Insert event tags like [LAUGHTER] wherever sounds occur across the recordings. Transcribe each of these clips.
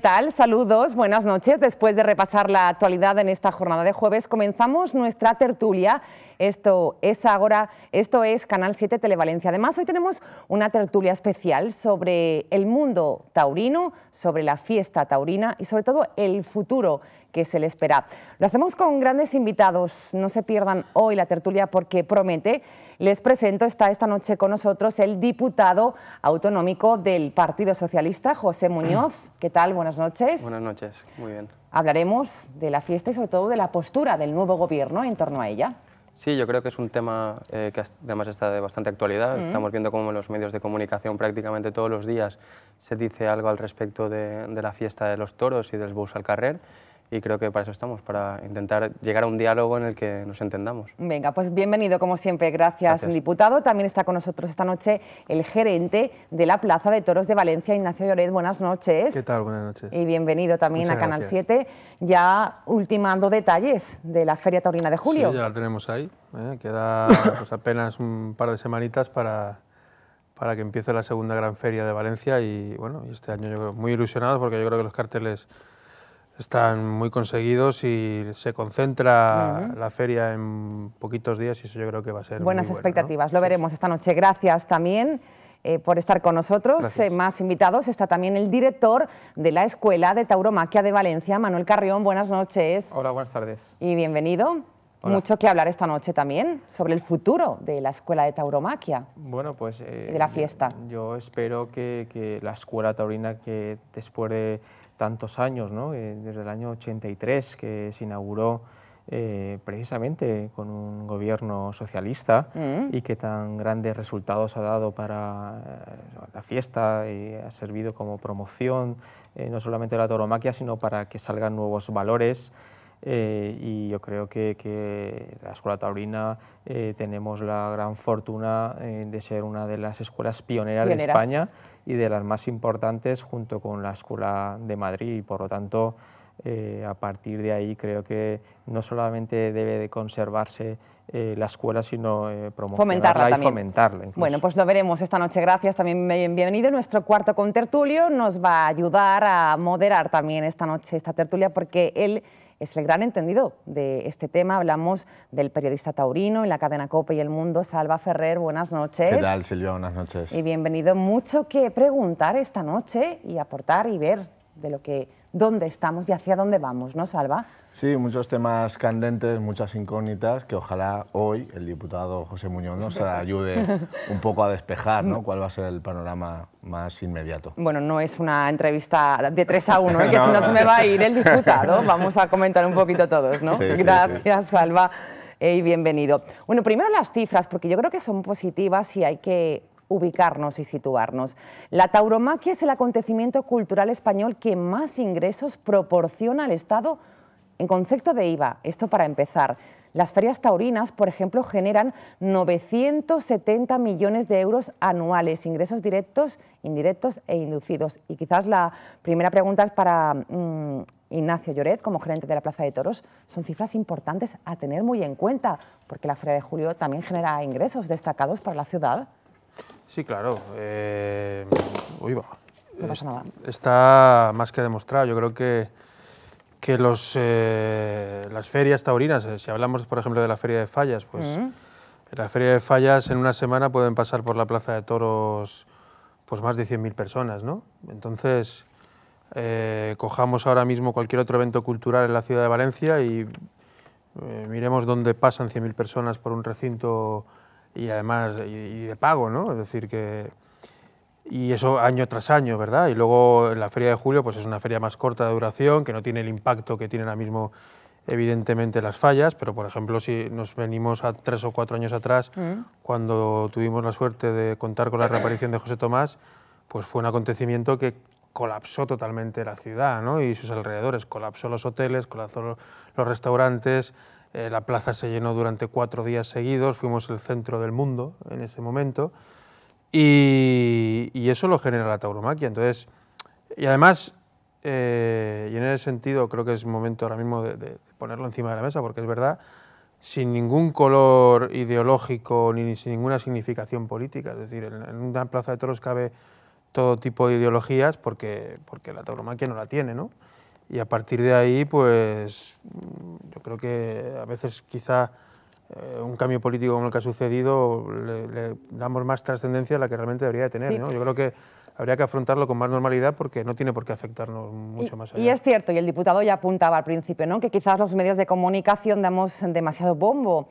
tal? Saludos, buenas noches. Después de repasar la actualidad en esta jornada de jueves, comenzamos nuestra tertulia. Esto es ahora, esto es Canal 7 Televalencia. Además, hoy tenemos una tertulia especial sobre el mundo taurino, sobre la fiesta taurina y sobre todo el futuro que se le espera. Lo hacemos con grandes invitados. No se pierdan hoy la tertulia porque promete. Les presento, está esta noche con nosotros el diputado autonómico del Partido Socialista, José Muñoz. [CLEARS THROAT] ¿Qué tal? Buenas noches. Buenas noches, muy bien. Hablaremos de la fiesta y sobre todo de la postura del nuevo gobierno en torno a ella. Sí, yo creo que es un tema eh, que además está de bastante actualidad. Mm. Estamos viendo cómo en los medios de comunicación prácticamente todos los días se dice algo al respecto de, de la fiesta de los toros y del bus al carrer y creo que para eso estamos, para intentar llegar a un diálogo en el que nos entendamos. Venga, pues bienvenido como siempre, gracias, diputado. También está con nosotros esta noche el gerente de la Plaza de Toros de Valencia, Ignacio Lloret, buenas noches. ¿Qué tal? Buenas noches. Y bienvenido también a Canal 7, ya ultimando detalles de la Feria Taurina de Julio. ya la tenemos ahí, ¿eh? queda [LAUGHS] pues, apenas un par de semanitas para para que empiece la segunda gran feria de Valencia y bueno, este año yo creo muy ilusionado porque yo creo que los carteles están muy conseguidos y se concentra la feria en poquitos días y eso yo creo que va a ser Buenas muy expectativas, lo veremos esta noche. Gracias también. Eh, por estar con nosotros. Eh, más invitados está también el director de la Escuela de Tauromaquia de Valencia, Manuel Carrión. Buenas noches. Hola, buenas tardes. Y bienvenido. Mucho que hablar esta noche también sobre el futuro de la Escuela de Tauromaquia. Bueno, pues... y de la eh, fiesta. Yo, espero que, que, la Escuela Taurina, que después de tantos años, eh, desde el año 83 que se inauguró eh, precisamente con un gobierno socialista mm. y que tan grandes resultados ha dado para eh, la fiesta y ha servido como promoción no solamente de la tauromaquia, sino para que salgan nuevos valores. y yo creo que, la Escuela Taurina tenemos la gran fortuna de ser una de las escuelas pioneras. de España y de las más importantes junto con la Escuela de Madrid y por lo tanto eh, a partir de ahí creo que no solamente debe de conservarse eh, la escuela, sino eh, promoverla fomentarla y también. fomentarla. Bueno, pues lo veremos esta noche. Gracias, también bienvenido. Nuestro cuarto con Tertulio, nos va a ayudar a moderar también esta noche esta tertulia porque él es el gran entendido de este tema. Hablamos del periodista taurino en la cadena COPE y El Mundo, Salva Ferrer. Buenas noches. ¿Qué tal, Silvia? Buenas noches. Y bienvenido. Mucho que preguntar esta noche y aportar y ver de lo que dónde estamos y hacia dónde vamos, ¿no, Salva? Sí, muchos temas candentes, muchas incógnitas que ojalá hoy el diputado José Muñoz nos [LAUGHS] ayude un poco a despejar ¿no? cuál va a ser el panorama más inmediato. Bueno, no es una entrevista de 3 a 1, ¿eh? [LAUGHS] que si no se me va a ir el diputado. Vamos a comentar un poquito todos, ¿no? Gracias, Salva, y bienvenido. Bueno, primero las cifras, porque yo creo que son positivas y hay que ubicarnos y situarnos. La tauromaquia es el acontecimiento cultural español que más ingresos proporciona al Estado en concepto de IVA, esto para empezar. Las ferias taurinas, por ejemplo, generan 970 millones de euros anuales, ingresos directos, indirectos e inducidos. Y quizás la primera pregunta es para mm, Ignacio Lloret, como gerente de la Plaza de Toros. Son cifras importantes a tener muy en cuenta, porque la Feria de Julio también genera ingresos destacados para la ciudad. Sí, claro. Eh, va. Está más que demostrado. Yo creo que, que los, eh, las ferias taurinas, eh, si hablamos, por ejemplo, de la feria de fallas, pues mm. la feria de fallas en una semana pueden pasar por la plaza de toros pues más de 100.000 personas, ¿no? Entonces, cojamos ahora mismo cualquier otro evento cultural en la ciudad de Valencia y miremos dónde pasan 100.000 personas por un recinto y además y, de pago, ¿no? Es decir, que... Y eso año tras año, ¿verdad? Y luego la Feria de Julio pues es una feria más corta de duración, que no tiene el impacto que tienen ahora mismo evidentemente las fallas, pero por ejemplo si nos venimos a tres o cuatro años atrás, mm. cuando tuvimos la suerte de contar con la reaparición de José Tomás, pues fue un acontecimiento que colapsó totalmente la ciudad ¿no? y sus alrededores, colapsó los hoteles, colapsó los restaurantes, eh, la plaza se llenó durante cuatro días seguidos, fuimos el centro del mundo en ese momento, y, eso lo genera la tauromaquia. Entonces, y además, eh, y en ese sentido creo que es momento ahora mismo de, ponerlo encima de la mesa, porque es verdad, sin ningún color ideológico ni sin ninguna significación política. Es decir, en, una plaza de toros cabe todo tipo de ideologías porque, porque la tauromaquia no la tiene, ¿no? y a partir de ahí, pues yo creo que a veces quizá eh, un cambio político como el que ha sucedido le, damos más trascendencia a la que realmente debería tener. Yo creo que habría que afrontarlo con más normalidad porque no tiene por qué afectarnos mucho más allá. Y es cierto, y el diputado ya apuntaba al principio, ¿no? que quizás los medios de comunicación damos demasiado bombo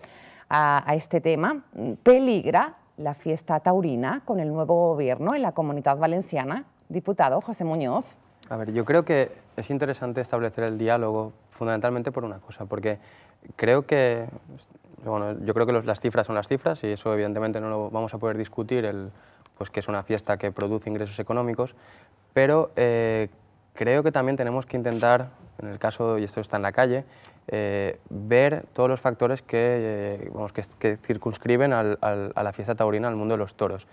a este tema. ¿Peligra la fiesta taurina con el nuevo gobierno en la Comunidad Valenciana? Diputado José Muñoz. A ver, yo creo que es interesante establecer el diálogo fundamentalmente por una cosa, porque creo que, bueno, yo creo que las cifras son las cifras y eso evidentemente no lo vamos a poder discutir, el, pues que es una fiesta que produce ingresos económicos, pero eh, creo que también tenemos que intentar, en el caso, y esto está en la calle, eh, ver todos los factores que, eh, vamos, que, circunscriben a la fiesta taurina, al mundo de los toros.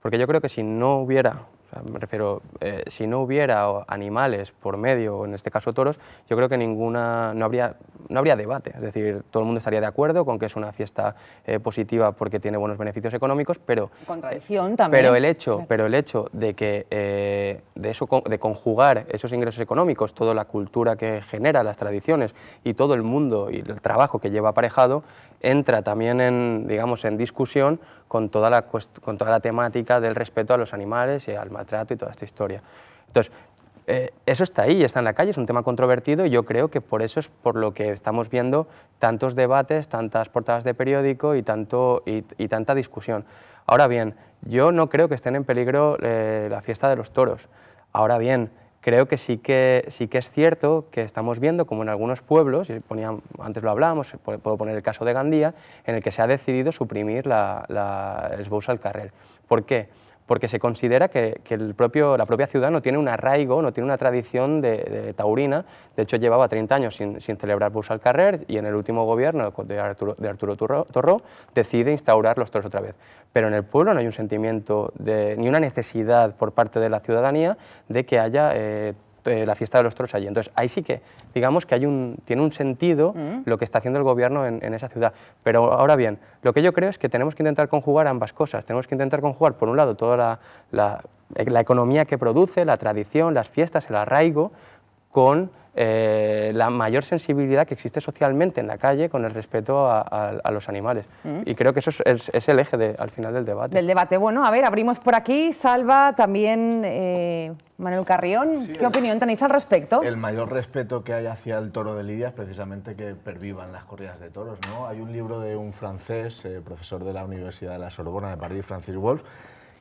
Porque yo creo que si no hubiera me refiero, eh, si no hubiera animales por medio, en este caso toros, yo creo que ninguna, no habría, no habría debate. Es decir, todo el mundo estaría de acuerdo con que es una fiesta eh, positiva porque tiene buenos beneficios económicos, pero... Contradicción Pero el hecho, pero el hecho de que eh, de, eso, de conjugar esos ingresos económicos, toda la cultura que genera, las tradiciones y todo el mundo y el trabajo que lleva aparejado, entra también en, digamos, en discusión con toda la, con toda la temática del respeto a los animales y al maltrato y toda esta historia. Entonces, eh, eso está ahí, está en la calle, es un tema controvertido y yo creo que por eso es por lo que estamos viendo tantos debates, tantas portadas de periódico y, tanto, y, tanta discusión. Ahora bien, yo no creo que estén en peligro eh, la fiesta de los toros. Ahora bien, creo que sí, que sí que es cierto que estamos viendo como en algunos pueblos, antes lo hablábamos, eh, puedo poner el caso de Gandía, en el que se ha decidido suprimir la, la, al carrer. ¿Por qué? porque se considera que, el propio, la propia ciudad no tiene un arraigo, no tiene una tradición de, taurina. De hecho, llevaba 30 años sin, celebrar búsqueda al Carrer y en el último gobierno de Arturo, de Torró, decide instaurar los toros otra vez. Pero en el pueblo no hay un sentimiento de, ni una necesidad por parte de la ciudadanía de que haya eh, eh, la fiesta de los tros allí. Entonces, ahí sí que, digamos que hay un, tiene un sentido mm. lo que está haciendo el gobierno en, esa ciudad. Pero ahora bien, lo que yo creo es que tenemos que intentar conjugar ambas cosas. Tenemos que intentar conjugar, por un lado, toda la, la economía que produce, la tradición, las fiestas, el arraigo, con eh, la mayor sensibilidad que existe socialmente en la calle con el respeto a, los animales. Mm. Y creo que eso es, el eje al final del debate. Del debate. Bueno, a ver, abrimos por aquí. Salva, también eh, Manuel Carrión. ¿Qué opinión tenéis al respecto? El mayor respeto que hay hacia el toro de Lidia es precisamente que pervivan las corridas de toros. ¿no? Hay un libro de un francés, eh, profesor de la Universidad de la Sorbona de París, Francis Wolff,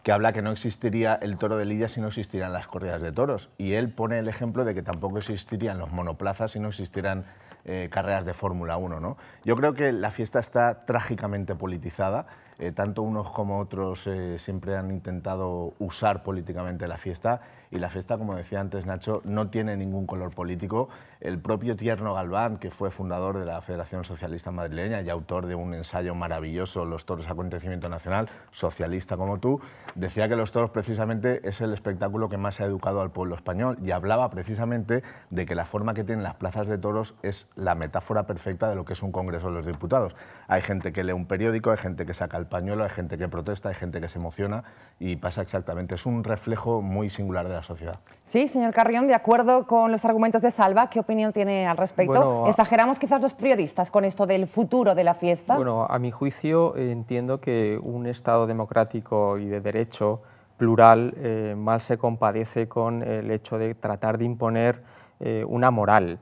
que habla que no existiría el toro de lidia si no existieran las corridas de toros. Y él pone el ejemplo de que tampoco existirían los monoplazas si no existieran eh, carreras de Fórmula 1. ¿no? Yo creo que la fiesta está trágicamente politizada. Eh, tanto unos como otros eh, siempre han intentado usar políticamente la fiesta y la fiesta, como decía antes Nacho, no tiene ningún color político. El propio Tierno Galván, que fue fundador de la Federación Socialista Madrileña y autor de un ensayo maravilloso, Los Toros Acontecimiento Nacional, socialista como tú, decía que los toros precisamente es el espectáculo que más ha educado al pueblo español y hablaba precisamente de que la forma que tienen las plazas de toros es la metáfora perfecta de lo que es un Congreso de los Diputados. Hay gente que lee un periódico, hay gente que saca el Española, hay gente que protesta, hay gente que se emociona y pasa exactamente. Es un reflejo muy singular de la sociedad. Sí, señor Carrión, de acuerdo con los argumentos de Salva, ¿qué opinión tiene al respecto? ¿Exageramos quizás los periodistas con esto del futuro de la fiesta? Bueno, a mi juicio eh, entiendo que un Estado democrático y de derecho plural eh, mal se compadece con el hecho de tratar de imponer eh, una moral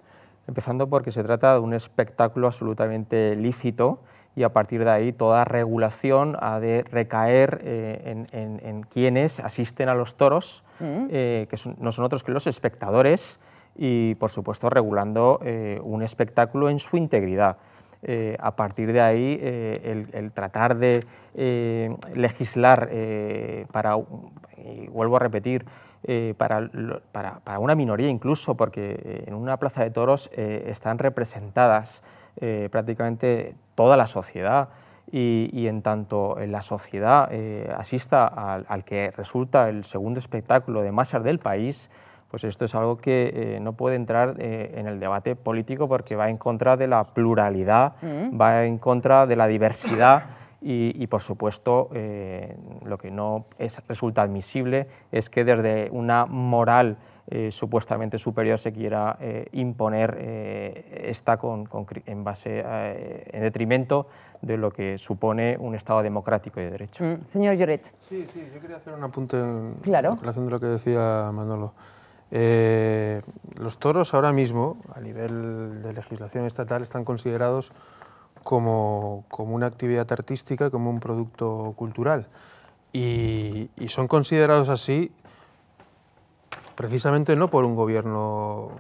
empezando porque se trata de un espectáculo absolutamente lícito y a partir de ahí toda regulación ha de recaer eh, en, quienes asisten a los toros, mm. eh, que no son otros que los espectadores, y por supuesto regulando eh, un espectáculo en su integridad. a partir de ahí, el, tratar de legislar para, vuelvo a repetir, para, una minoría incluso, porque en una plaza de toros están representadas eh, prácticamente toda la sociedad. Y, en tanto eh, la sociedad eh, asista al, que resulta el segundo espectáculo de masas del país, pues esto es algo que no puede entrar en el debate político porque va en contra de la pluralidad, mm. va en contra de la diversidad. [LAUGHS] Y, por supuesto, lo que no resulta admisible es que desde una moral eh, supuestamente superior se quiera eh, imponer está eh, esta con, en base en detrimento de lo que supone un Estado democrático y de derecho. Mm, señor Lloret. Sí, sí, yo quería hacer un apunte en ¿Claro? relación de lo que decía Manolo. los toros ahora mismo, a nivel de legislación estatal, están considerados como, una actividad artística, como un producto cultural. y son considerados así Precisamente no por un gobierno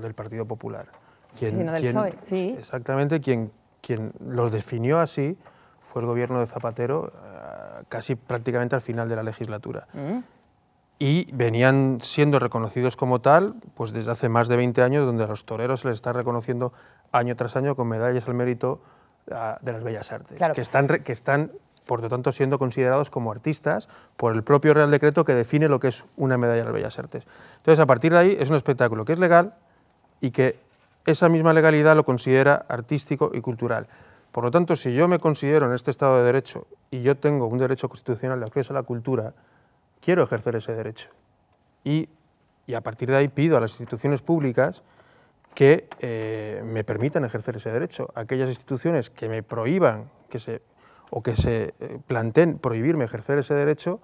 del Partido Popular. sino del PSOE, Exactamente, quien, los definió así fue el gobierno de Zapatero eh, casi prácticamente al final de la legislatura. Mm. Y venían siendo reconocidos como tal pues desde hace más de 20 años, donde a los toreros se les está reconociendo año tras año con medallas al mérito ah, de las bellas artes, que, están, que están por lo tanto siendo considerados como artistas por el propio Real Decreto que define lo que es una medalla de Bellas Artes. Entonces, a partir de ahí es un espectáculo que es legal y que esa misma legalidad lo considera artístico y cultural. Por lo tanto, si yo me considero en este Estado de Derecho y yo tengo un derecho constitucional de acceso a la cultura, quiero ejercer ese derecho. Y, a partir de ahí pido a las instituciones públicas que eh, me permitan ejercer ese derecho. Aquellas instituciones que me prohíban que se o que se eh, planteen prohibirme ejercer ese derecho,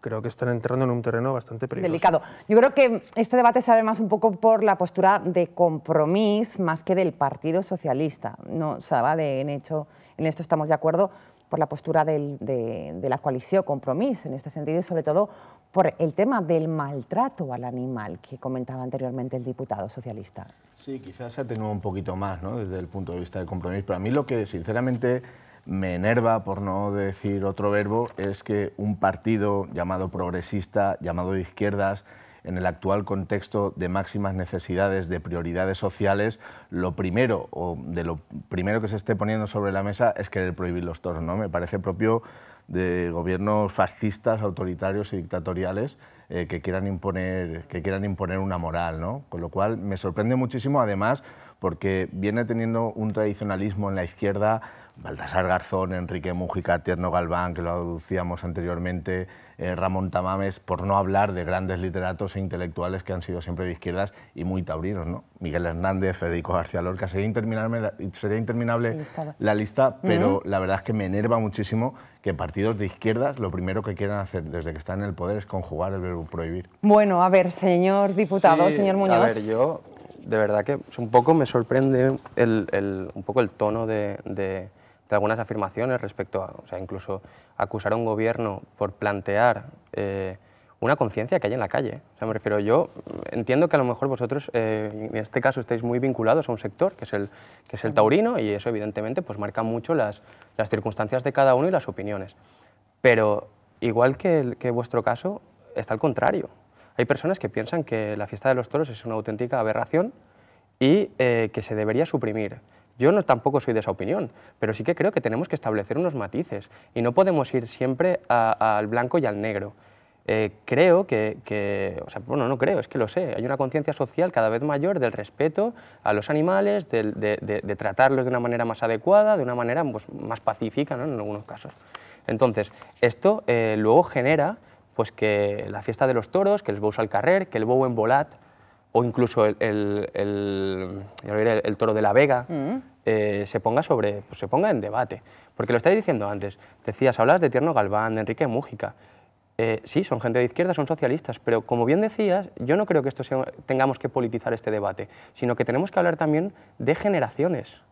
creo que están entrando en un terreno bastante peligroso. Delicado. Yo creo que este debate se abre más un poco por la postura de compromiso más que del Partido Socialista. No, va de, en, hecho, en esto estamos de acuerdo por la postura de, de, la coalición compromiso en este sentido y sobre todo por el tema del maltrato al animal que comentaba anteriormente el diputado socialista. Sí, quizás se atenúa un poquito más ¿no? desde el punto de vista del compromiso, pero a mí lo que sinceramente me enerva, por no decir otro verbo, es que un partido llamado progresista, llamado de izquierdas, en el actual contexto de máximas necesidades, de prioridades sociales, lo primero o de lo primero que se esté poniendo sobre la mesa es querer prohibir los toros. ¿no? Me parece propio de gobiernos fascistas, autoritarios y dictatoriales eh, que, quieran imponer, que quieran imponer una moral. ¿no? Con lo cual me sorprende muchísimo, además, porque viene teniendo un tradicionalismo en la izquierda Baltasar Garzón, Enrique Mújica, Tierno Galván, que lo aducíamos anteriormente, eh, Ramón Tamames, por no hablar de grandes literatos e intelectuales que han sido siempre de izquierdas y muy taurinos, ¿no? Miguel Hernández, Federico García Lorca, sería interminable, sería interminable la lista, pero la verdad es que me enerva muchísimo que partidos de izquierdas lo primero que quieran hacer desde que están en el poder es conjugar el verbo prohibir. Bueno, a ver, señor diputado, señor Muñoz. A ver, yo de verdad que un poco me sorprende el, un poco el tono de de algunas afirmaciones respecto a, o sea, incluso acusar a un gobierno por plantear eh, una conciencia que hay en la calle. O sea, me refiero, yo entiendo que a lo mejor vosotros, eh, en este caso, estáis muy vinculados a un sector, que es el, que es el taurino, y eso evidentemente pues, marca mucho las, las circunstancias de cada uno y las opiniones. Pero igual que, que vuestro caso, está al contrario. Hay personas que piensan que la fiesta de los toros es una auténtica aberración y eh, que se debería suprimir. Yo no, tampoco soy de esa opinión, pero sí que creo que tenemos que establecer unos matices y no podemos ir siempre al blanco y al negro. Eh, creo que, bueno, no creo, es que lo sé, hay una conciencia social cada vez mayor del respeto a los animales, de, tratarlos de una manera más adecuada, de una manera pues, más pacífica en algunos casos. Entonces, esto eh, luego genera pues, que la fiesta de los toros, que el bou al carrer, que el bou en volat, o incluso el, el, toro de la Vega, mm. eh, se, ponga sobre, pues se ponga en debate. Porque lo estáis diciendo antes, decías, hablas de Tierno Galván, de Enrique Mújica. Eh, sí, son gente de izquierda, son socialistas, pero como bien decías, yo no creo que esto tengamos que politizar este debate, sino que tenemos que hablar también de generaciones,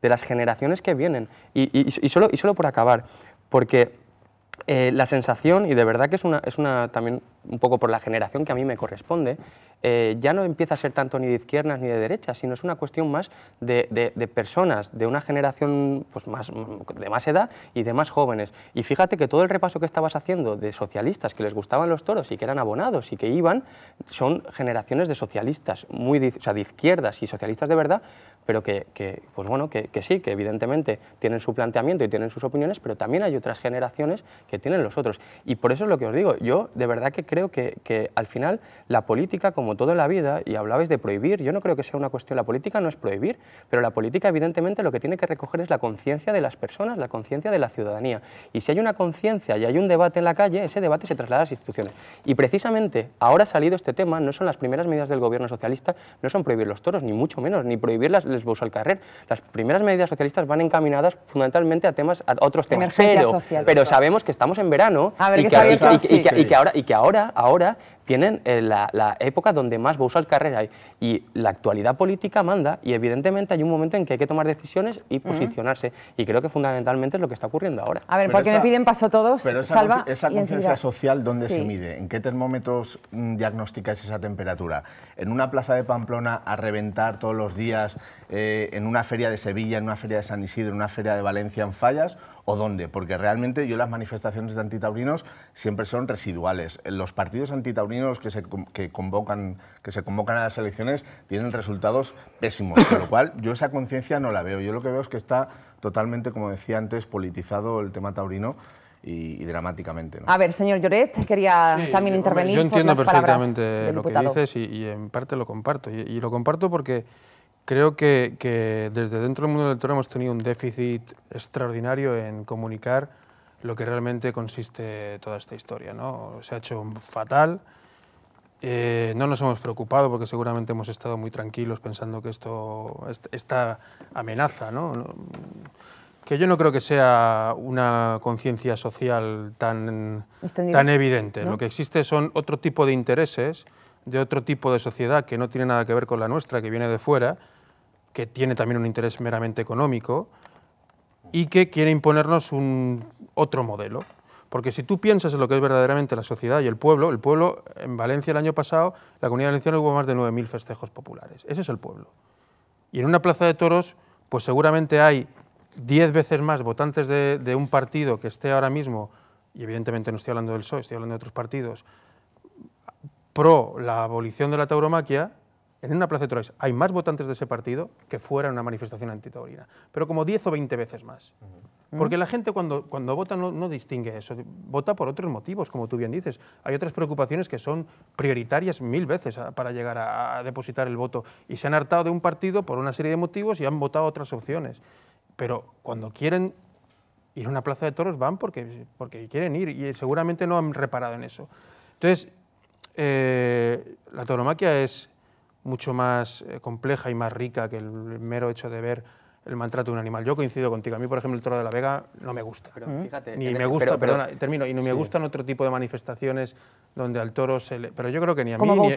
de las generaciones que vienen. Y, solo, y solo por acabar, porque eh, la sensación, y de verdad que es una, es una también un poco por la generación que a mí me corresponde, eh, ya no empieza a ser tanto ni de izquierdas ni de derechas, sino es una cuestión más de, personas, de una generación pues, más, de más edad y de más jóvenes. Y fíjate que todo el repaso que estabas haciendo de socialistas que les gustaban los toros y que eran abonados y que iban, son generaciones de socialistas, muy de, o sea, de izquierdas y socialistas de verdad, pero que, pues bueno, que, sí, que evidentemente tienen su planteamiento y tienen sus opiniones, pero también hay otras generaciones que tienen los otros. Y por eso es lo que os digo, yo de verdad que creo que al final la política como todo la vida, y hablabais de prohibir, yo no creo que sea una cuestión, la política no es prohibir, pero la política evidentemente lo que tiene que recoger es la conciencia de las personas, la conciencia de la ciudadanía. Y si hay una conciencia y hay un debate en la calle, ese debate se traslada a las instituciones. Y precisamente ahora ha salido este tema, no son las primeras medidas del gobierno socialista, no son prohibir los toros, ni mucho menos, ni prohibir las lesbos al carrer. Las primeras medidas socialistas van encaminadas fundamentalmente a temas, a otros temas. Emergencia pero, pero sabemos que estamos en verano y que ahora, ahora tienen eh, la, época donde más al carrera hay. Y la actualidad política manda y evidentemente hay un momento en que hay que tomar decisiones y posicionarse. Y creo que fundamentalmente es lo que está ocurriendo ahora. A ver, porque me piden paso todos, pero esa, salva esa conciencia social, ¿dónde se mide? ¿En qué termómetros mm, diagnosticas esa temperatura? ¿En una plaza de Pamplona a reventar todos los días? Eh, ¿En una feria de Sevilla, en una feria de San Isidro, en una feria de Valencia, en Fallas? o dónde, porque realmente yo las manifestaciones de antitaurinos siempre son residuales. Los partidos antitaurinos que se, que convocan, que se convocan a las elecciones tienen resultados pésimos, con lo cual yo esa conciencia no la veo. Yo lo que veo es que está totalmente, como decía antes, politizado el tema taurino. Y, dramáticamente. A ver, señor Lloret, quería también intervenir. Yo entiendo perfectamente lo que dices y, en parte lo comparto. Y, y, lo comparto porque Creo que, desde dentro del mundo del hemos tenido un déficit extraordinario en comunicar lo que realmente consiste toda esta historia. ¿no? Se ha hecho fatal, eh, no nos hemos preocupado porque seguramente hemos estado muy tranquilos pensando que esto, esta amenaza, ¿no? que yo no creo que sea una conciencia social tan, tan evidente. Lo que existe son otro tipo de intereses de otro tipo de sociedad que no tiene nada que ver con la nuestra, que viene de fuera, que tiene también un interés meramente económico y que quiere imponernos un otro modelo. Porque si tú piensas en lo que es verdaderamente la sociedad y el pueblo, el pueblo en Valencia el año pasado, la comunidad valenciana hubo más de 9.000 festejos populares. Ese es el pueblo. Y en una plaza de toros, pues seguramente hay 10 veces más votantes de, de un partido que esté ahora mismo, y evidentemente no estoy hablando del PSOE, estoy hablando de otros partidos, pro la abolición de la tauromaquia, en una plaza de Toros hay más votantes de ese partido que fuera en una manifestación antitaurina, pero como 10 o 20 veces más. Porque la gente cuando, cuando vota no, distingue eso, vota por otros motivos, como tú bien dices. Hay otras preocupaciones que son prioritarias mil veces ah, para llegar a, depositar el voto y se han hartado de un partido por una serie de motivos y han votado otras opciones. Pero cuando quieren ir a una plaza de toros van porque, porque quieren ir y seguramente no han reparado en eso. Entonces, eh, la tauromaquia es mucho más eh, compleja y más rica que el mero hecho de ver el maltrato de un animal. Yo coincido contigo. A mí, por ejemplo, el toro de la Vega no me gusta. Pero, mm. fíjate, ni me gusta, perdona, termino, y no me gustan otro tipo de manifestaciones donde al toro se le... Pero yo creo que ni a mí, ni,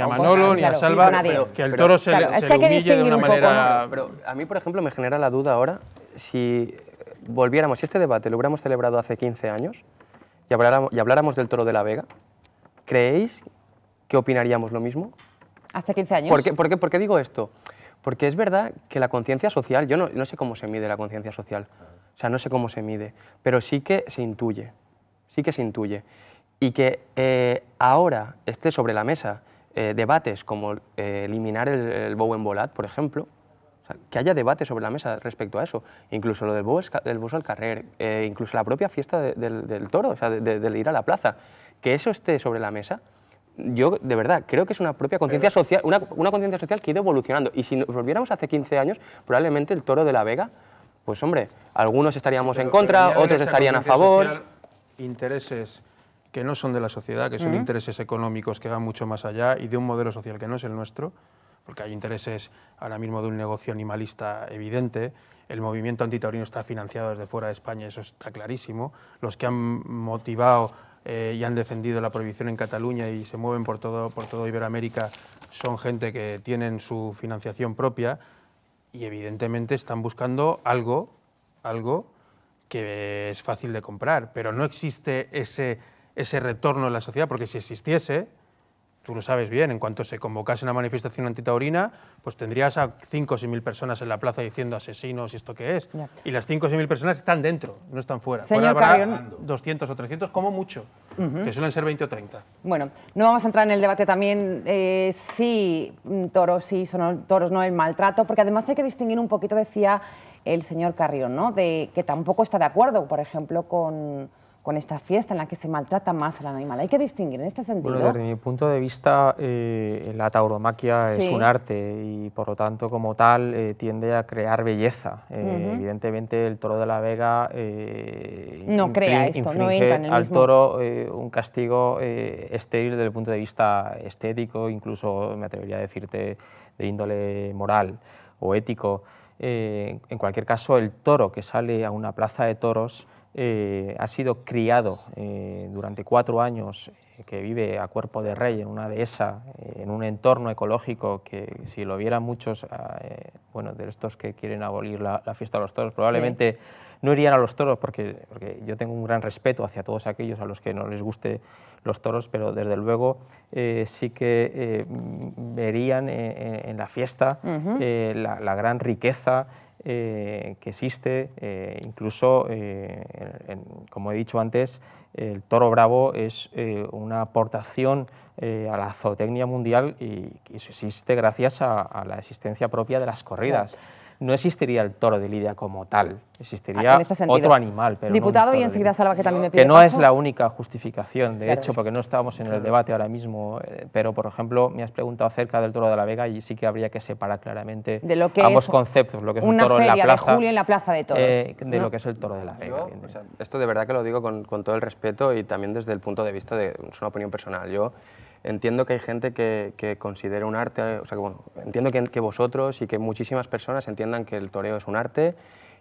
a, Manolo, ni a Salva, que al toro se, le humille de una manera... a mí, por ejemplo, me genera la duda ahora si volviéramos, si este debate lo hubiéramos celebrado hace 15 años y y habláramos del toro de la Vega, ¿creéis que opinaríamos lo mismo? Hace 15 años. ¿Por qué, por qué, por digo esto? Porque es verdad que la conciencia social, yo no, sé cómo se mide la conciencia social, o sea, no sé cómo se mide, pero sí que se intuye, sí que se intuye. Y que eh, ahora esté sobre la mesa eh, debates como eh, eliminar el, el, en Volat, por ejemplo, que haya debate sobre la mesa respecto a eso, incluso lo del bow, al carrer, incluso la propia fiesta del, toro, o sea, del ir a la plaza, que eso esté sobre la mesa, yo de verdad creo que es una propia conciencia social, una, conciencia social que ha ido evolucionando. Y si nos volviéramos hace 15 años, probablemente el toro de la Vega, pues hombre, algunos estaríamos en contra, otros estarían a favor. intereses que no son de la sociedad, que son intereses económicos que van mucho más allá y de un modelo social que no es el nuestro, porque hay intereses ahora mismo de un negocio animalista evidente, el movimiento antitaurino está financiado desde fuera de España, eso está clarísimo, los que han motivado eh, y han defendido la prohibición en Cataluña y se mueven por todo, Iberoamérica son gente que tienen su financiación propia y evidentemente están buscando algo, algo que es fácil de comprar, pero no existe ese, ese retorno en la sociedad, porque si existiese, tú lo sabes bien, en cuanto se convocase una manifestación antitaurina, pues tendrías a 5 o 6 mil personas en la plaza diciendo asesinos y esto que es. Y las 5 o 6 mil personas están dentro, no están fuera. Señor Carrión. 200 o 300 como mucho, que suelen ser 20 o 30. Bueno, no vamos a entrar en el debate también eh, si mm, toros sí, son toros no, el maltrato, porque además hay que distinguir un poquito, decía el señor Carrión, ¿no? de que tampoco está de acuerdo, por ejemplo, con con esta fiesta en la que se maltrata más al animal. Hay que distinguir en este sentido. desde mi punto de vista, eh, la tauromaquia es un arte y por lo tanto como tal eh, tiende a crear belleza. Eh, evidentemente el toro de la Vega no crea esto, no entra en el al toro un castigo estéril desde el punto de vista estético, incluso me atrevería a decirte de índole moral o ético. en cualquier caso, el toro que sale a una plaza de toros eh, ha sido criado eh, durante cuatro años, eh, que vive a cuerpo de rey en una dehesa, en un entorno ecológico que si lo vieran muchos ah, bueno, de estos que quieren abolir la, fiesta de los toros, probablemente no irían a los toros, porque, yo tengo un gran respeto hacia todos aquellos a los que no les guste los toros, pero desde luego sí que verían en, la fiesta la gran riqueza, eh, que existe, eh, incluso, eh, como he dicho antes, el toro bravo es una aportación a la zootecnia mundial y, existe gracias a, la existencia propia de las corridas no existiría el toro de Lidia como tal, existiría ah, otro animal. Pero Diputado, no y enseguida Salva, que también me pide Que no es la única justificación, de hecho, porque no estábamos en el debate ahora mismo, eh, pero, por ejemplo, me has preguntado acerca del toro de la Vega y sí que habría que separar claramente de lo que ambos conceptos, lo que es un toro en la plaza. De eh, lo que es el toro de la Vega. esto de verdad que lo digo con, con todo el respeto y también desde el punto de vista de es una opinión personal. Yo entiendo que hay gente que, considera un arte, o sea, que, bueno, entiendo que, vosotros y que muchísimas personas entiendan que el toreo es un arte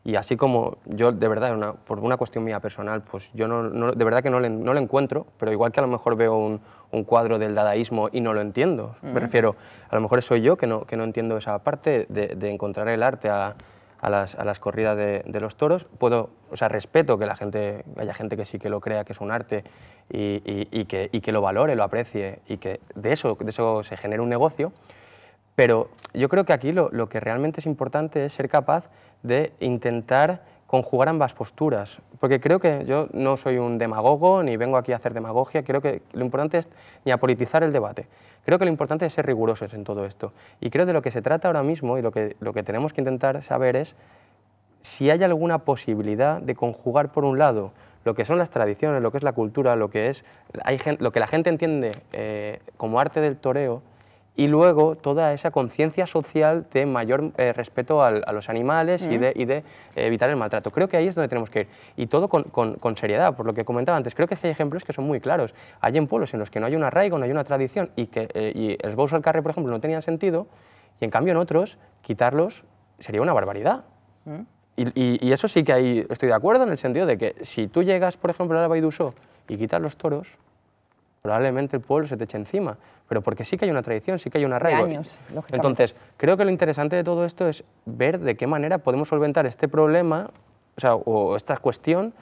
y así como yo, de verdad, una, por una cuestión mía personal, pues yo no, de verdad que no le, no encuentro, pero igual que a lo mejor veo un, cuadro del dadaísmo y no lo entiendo, me refiero, a lo mejor soy yo que no, que no entiendo esa parte de, de encontrar el arte a a las, corridas de, los toros. Puedo, o sea, respeto que la gente, haya gente que sí que lo crea, que es un arte y, que, que, lo valore, lo aprecie y que de eso, de eso se genere un negocio. Pero yo creo que aquí lo, lo que realmente es importante es ser capaz de intentar conjugar ambas posturas, porque creo que yo no soy un demagogo ni vengo aquí a hacer demagogia, creo que lo importante es ni a politizar el debate, creo que lo importante es ser rigurosos en todo esto y creo de lo que se trata ahora mismo y lo que, lo que tenemos que intentar saber es si hay alguna posibilidad de conjugar por un lado lo que son las tradiciones, lo que es la cultura, lo que, es, lo que la gente entiende eh, como arte del toreo, y luego toda esa conciencia social de mayor eh, respeto a los animales y de, eh, evitar el maltrato. Creo que ahí es donde tenemos que ir. Y todo con, seriedad, por lo que comentaba antes. Creo que, hay ejemplos que son muy claros. Hay en pueblos en los que no hay un arraigo, no hay una tradición y que eh, y el al Carre, por ejemplo, no tenía sentido y en cambio en otros quitarlos sería una barbaridad. Y, y, eso sí que ahí estoy de acuerdo en el sentido de que si tú llegas, por ejemplo, a la y quitas los toros, probablemente el pueblo se te eche encima pero porque sí que hay una tradición, sí que hay una raíz. años, Entonces, creo que lo interesante de todo esto es ver de qué manera podemos solventar este problema o, sea, o esta cuestión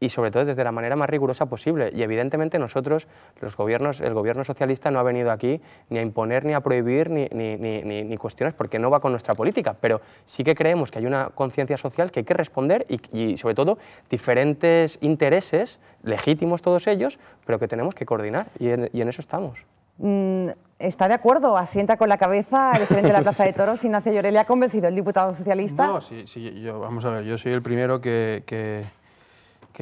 y sobre todo desde la manera más rigurosa posible. Y evidentemente nosotros, los gobiernos, el gobierno socialista no ha venido aquí ni a imponer, ni a prohibir, ni, ni, cuestiones, porque no va con nuestra política, pero sí que creemos que hay una conciencia social que hay que responder y, sobre todo diferentes intereses, legítimos todos ellos, pero que tenemos que coordinar y en eso estamos. Mm, está de acuerdo, asienta con la cabeza el frente de la [LAUGHS] Plaza de Toros. Ignacio Lloré le ha convencido el diputado socialista. No, sí, sí yo, vamos a ver, yo soy el primero que,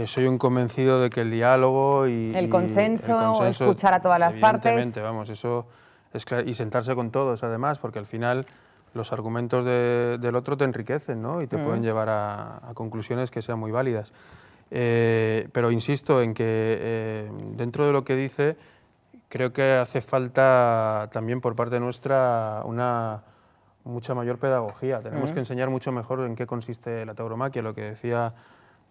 soy un convencido de que el diálogo y el consenso, escuchar a todas las partes. vamos, eso es y sentarse con todos además, porque al final los argumentos de, del otro te enriquecen ¿no? y te mm. pueden llevar a, conclusiones que sean muy válidas. Eh, pero insisto en que eh, dentro de lo que dice creo que hace falta también por parte nuestra una mucha mayor pedagogía. Tenemos que enseñar mucho mejor en qué consiste la tauromaquia, lo que decía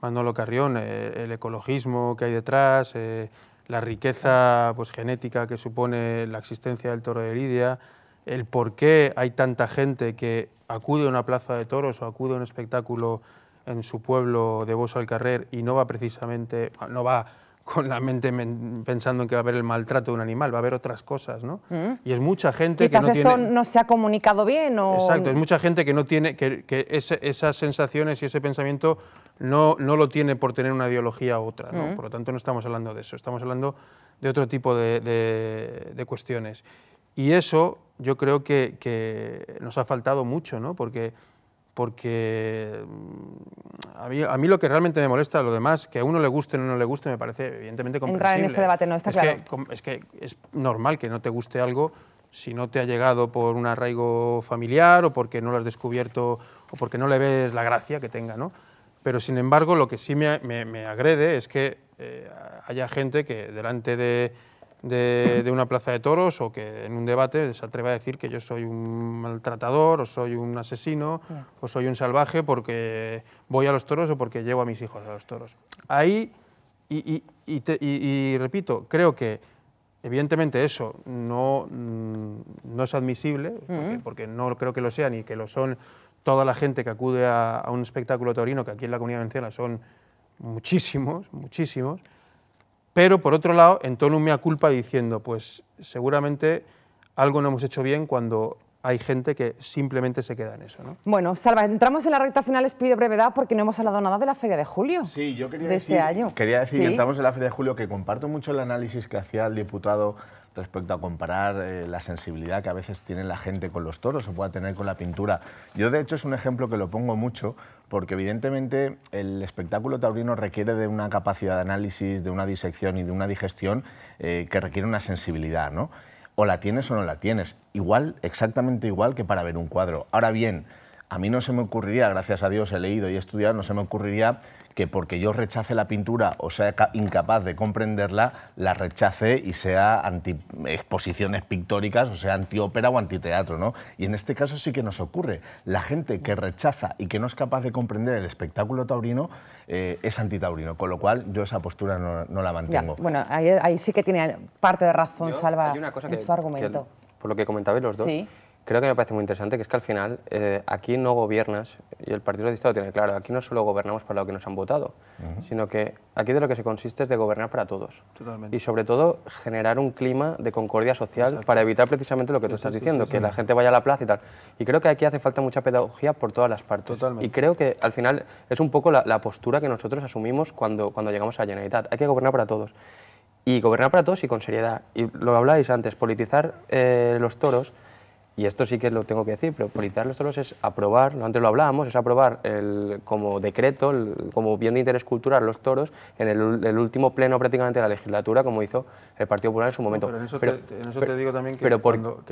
Manolo Carrión, eh, el ecologismo que hay detrás, eh, la riqueza pues, genética que supone la existencia del toro de Lidia, el por qué hay tanta gente que acude a una plaza de toros o acude a un espectáculo en su pueblo de Bosa al Carrer y no va precisamente, no va con la mente pensando en que va a haber el maltrato de un animal, va a haber otras cosas, ¿no? Mm. Y es mucha gente Quizás que no esto no se ha comunicado bien o... Exacto, es mucha gente que no tiene, que, esas sensaciones y ese pensamiento no, no lo tiene por tener una ideología u otra, ¿no? Mm. Por lo tanto, no estamos hablando de eso, estamos hablando de otro tipo de, cuestiones. Y eso yo creo que, que nos ha faltado mucho, ¿no? Porque porque mm, a mí, lo que realmente me molesta, lo demás, que a uno le guste o no le guste, me parece evidentemente comprensible. Entrar en este debate no está es claro. Que, es que es normal que no te guste algo si no te ha llegado por un arraigo familiar o porque no lo has descubierto o porque no le ves la gracia que tenga, ¿no? Pero sin embargo, lo que sí me, agrede es que eh, haya gente que delante de de, una plaza de toros o que en un debate se atreva a decir que yo soy un maltratador o soy un asesino o soy un salvaje porque voy a los toros o porque llevo a mis hijos a los toros. Ahí, y, repito, creo que evidentemente eso no, mm, es admisible, porque, no creo que lo sea ni que lo son toda la gente que acude a, un espectáculo taurino, que aquí en la Comunidad Valenciana son muchísimos, muchísimos pero por otro lado en un mea culpa diciendo, pues seguramente algo no hemos hecho bien cuando hay gente que simplemente se queda en eso. ¿no? Bueno, Salva, entramos en la recta final, les pido brevedad porque no hemos hablado nada de la Feria de Julio. Sí, yo quería este decir, Quería decir entramos en la Feria de Julio, que comparto mucho el análisis que hacía el diputado respecto a comparar eh, la sensibilidad que a veces tiene la gente con los toros o pueda tener con la pintura. Yo de hecho es un ejemplo que lo pongo mucho porque evidentemente el espectáculo taurino requiere de una capacidad de análisis, de una disección y de una digestión eh, que requiere una sensibilidad, ¿no? O la tienes o no la tienes, igual, exactamente igual que para ver un cuadro. Ahora bien, a mí no se me ocurriría, gracias a Dios he leído y he estudiado, no se me ocurriría que porque yo rechace la pintura o sea incapaz de comprenderla, la rechace y sea anti exposiciones pictóricas, o sea antiópera o antiteatro, ¿no? Y en este caso sí que nos ocurre. La gente que rechaza y que no es capaz de comprender el espectáculo taurino eh, es antitaurino, con lo cual yo esa postura no, la mantengo. bueno, ahí, sí que tiene parte de razón, Salva, una cosa en que, su argumento. por lo que comentabais los dos, ¿Sí? creo que me parece muy interesante, que es que al final eh, aquí no gobiernas, y el Partido Socialista lo tiene claro, aquí no solo gobernamos para lo que nos han votado, sino que aquí de lo que se consiste es de gobernar para todos. Y sobre todo generar un clima de concordia social para evitar precisamente lo que tú estás diciendo, que la gente vaya a la plaza y tal. Y creo que aquí hace falta mucha pedagogía por todas las partes. Y creo que al final es un poco la, postura que nosotros asumimos cuando, cuando llegamos a la Generalitat. Hay que gobernar para todos y gobernar para todos y con seriedad. Y lo habláis antes, politizar eh, los toros y esto sí que lo tengo que decir, pero priorizar los toros es aprobar, antes lo hablábamos, es aprobar el, como decreto, como bien de interés cultural los toros en el, último pleno prácticamente de la legislatura, como hizo el Partido Popular en su momento. pero en eso, te, digo también que, el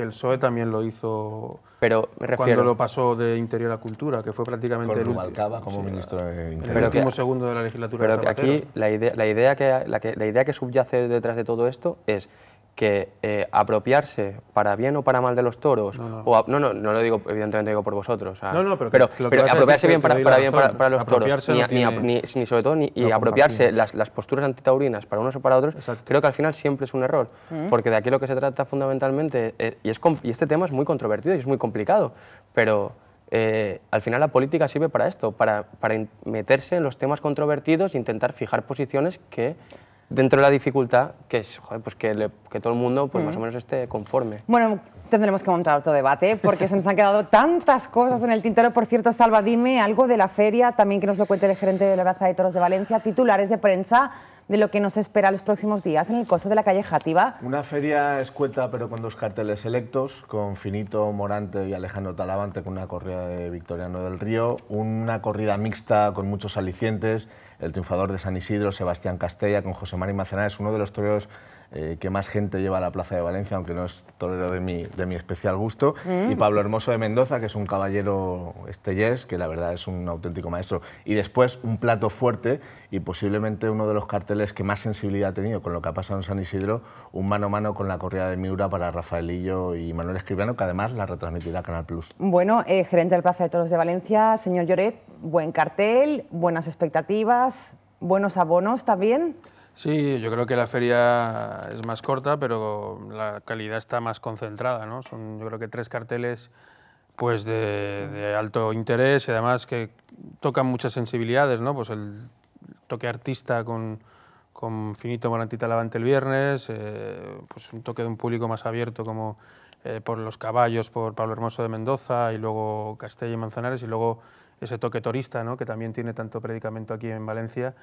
PSOE también lo hizo pero cuando lo pasó de Interior a Cultura, que fue prácticamente el último. como ministro segundo de la legislatura. Pero aquí la idea, la idea que subyace detrás de todo esto es que eh, apropiarse para bien o para mal de los toros, no, o no, no, no, lo digo, evidentemente digo por vosotros, pero, apropiarse bien para, bien para, los toros, ni, sobre todo, ni, y apropiarse las, las, posturas antitaurinas para unos o para otros, creo que al final siempre es un error, mm. porque de aquí lo que se trata fundamentalmente, eh, y, es, y este tema es muy controvertido y es muy complicado, pero... Eh, al final la política sirve para esto, para, para meterse en los temas controvertidos e intentar fijar posiciones que dentro de la dificultad, que es joder, pues que, que, todo el mundo pues, más mm. o menos esté conforme. Bueno, tendremos que montar otro debate, porque se nos han quedado tantas cosas en el tintero. Por cierto, Salva, dime algo de la feria, también que nos lo cuente el gerente de la Plaza de Toros de Valencia, titulares de prensa de lo que nos espera los próximos días en el coso de la calle Jativa. Una feria escueta pero con dos carteles electos... con Finito Morante y Alejandro Talavante con una corrida de Victoriano del Río, una corrida mixta con muchos alicientes, el triunfador de San Isidro, Sebastián Castella, con José María es uno de los toreros eh, que más gente lleva a la Plaza de Valencia, aunque no es tolero de mi, especial gusto, mm. y Pablo Hermoso de Mendoza, que es un caballero estellés, que la verdad es un auténtico maestro. Y después un plato fuerte y posiblemente uno de los carteles que más sensibilidad ha tenido con lo que ha pasado en San Isidro, un mano a mano con la corrida de Miura para Rafaelillo y Manuel Escribano, que además la retransmitirá Canal Plus. Bueno, eh, gerente del Plaza de Toros de Valencia, señor Lloret, buen cartel, buenas expectativas, buenos abonos también. Sí, yo creo que la feria es más corta, pero la calidad está más concentrada, Son yo creo que tres carteles pues de, alto interés y además que tocan muchas sensibilidades, ¿no? Pues el toque artista con, Finito Morantita Lavante el viernes, eh, pues un toque de un público más abierto como eh, por Los Caballos, por Pablo Hermoso de Mendoza y luego Castella y Manzanares y luego ese toque turista, Que también tiene tanto predicamento aquí en Valencia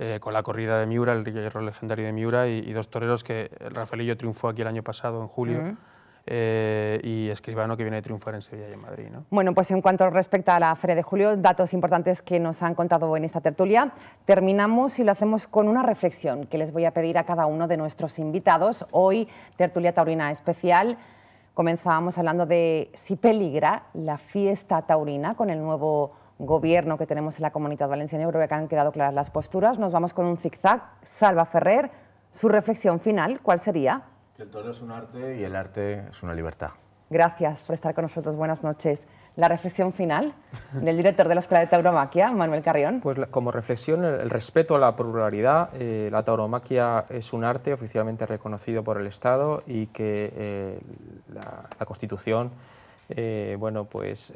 eh, con la corrida de Miura, el hierro legendario de Miura, y, dos toreros que eh, Rafaelillo triunfó aquí el año pasado, en julio. Eh, y Escribano que viene a triunfar en Sevilla y en Madrid. Bueno, pues en cuanto respecto a la Feria de Julio, datos importantes que nos han contado en esta tertulia, terminamos y lo hacemos con una reflexión que les voy a pedir a cada uno de nuestros invitados. Hoy, tertulia taurina especial, comenzábamos hablando de si peligra la fiesta taurina con el nuevo gobierno que tenemos en la Comunidad Valenciana. Europea creo que han quedado claras las posturas. Nos vamos con un zigzag. Salva Ferrer, su reflexión final, ¿cuál sería? Que el toro es un arte y el arte es una libertad. Gracias por estar con nosotros. Buenas noches. La reflexión final [LAUGHS] del director de la Escuela de Tauromaquia, Manuel Carrión. Pues como reflexión, el, respeto a la pluralidad. Eh, la tauromaquia es un arte oficialmente reconocido por el Estado y que eh, la, Constitución eh, bueno, pues,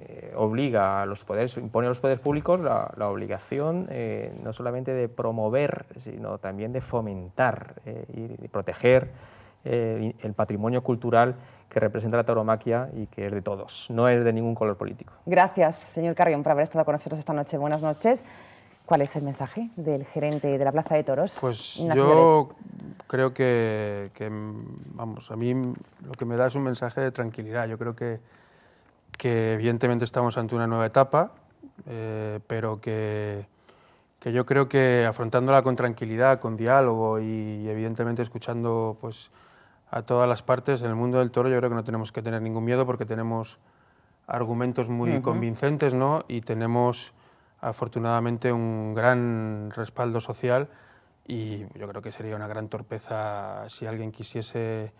eh, obliga a los poderes, impone a los poderes públicos la, obligación eh, no solamente de promover, sino también de fomentar eh, y proteger el patrimonio cultural que representa la tauromaquia y que es de todos, no es de ningún color político. Gracias, señor Carrión, por haber estado con nosotros esta noche. Buenas noches. ¿Cuál es el mensaje del gerente de la Plaza de Toros? Pues yo creo que, que, vamos, a mí lo que me da es un mensaje de tranquilidad. Yo creo que que evidentemente estamos ante una nueva etapa, eh, pero que, yo creo que afrontándola con tranquilidad, con diálogo y, evidentemente escuchando pues, a todas las partes, en el mundo del toro yo creo que no tenemos que tener ningún miedo porque tenemos argumentos muy convincentes ¿no? y tenemos afortunadamente un gran respaldo social y yo creo que sería una gran torpeza si alguien quisiese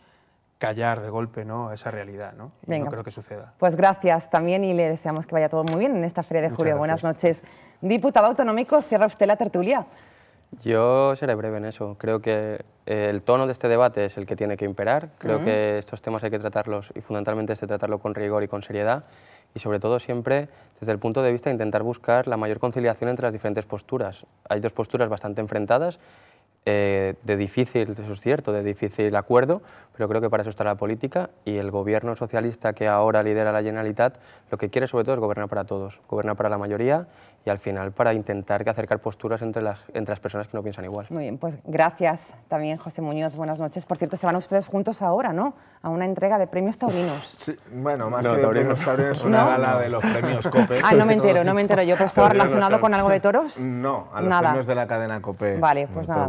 callar de golpe ¿no? esa realidad. ¿no? no creo que suceda. Pues gracias también y le deseamos que vaya todo muy bien en esta feria de julio. Buenas noches. Diputado autonómico, cierra usted la tertulia. Yo seré breve en eso. Creo que eh, el tono de este debate es el que tiene que imperar. Creo que estos temas hay que tratarlos y fundamentalmente de tratarlo con rigor y con seriedad y sobre todo siempre desde el punto de vista de intentar buscar la mayor conciliación entre las diferentes posturas. Hay dos posturas bastante enfrentadas eh, de difícil, eso es cierto, de difícil acuerdo, pero creo que para eso está la política y el gobierno socialista que ahora lidera la Generalitat lo que quiere sobre todo es gobernar para todos, gobernar para la mayoría y al final para intentar que acercar posturas entre las, entre las personas que no piensan igual. Muy bien, pues gracias también José Muñoz, buenas noches. Por cierto, se van ustedes juntos ahora, ¿no? A una entrega de premios taurinos. [LAUGHS] Sí, bueno, más no, que taurinos, taurinos, una gala de los premios [LAUGHS] COPE. Ah, no me entero, no me entero yo, pero estaba relacionado con algo de toros. No, a los nada. premios de la cadena COPE. Vale, pues nada,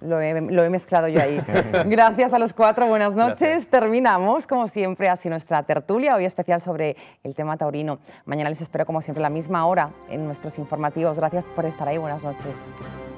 lo he, mezclado yo ahí. [LAUGHS] gracias a los cuatro, buenas noches. Terminamos, como siempre, así nuestra tertulia, hoy especial sobre el tema taurino. Mañana les espero, como siempre, la misma hora en nuestros informativos. Gracias por estar ahí. Buenas noches.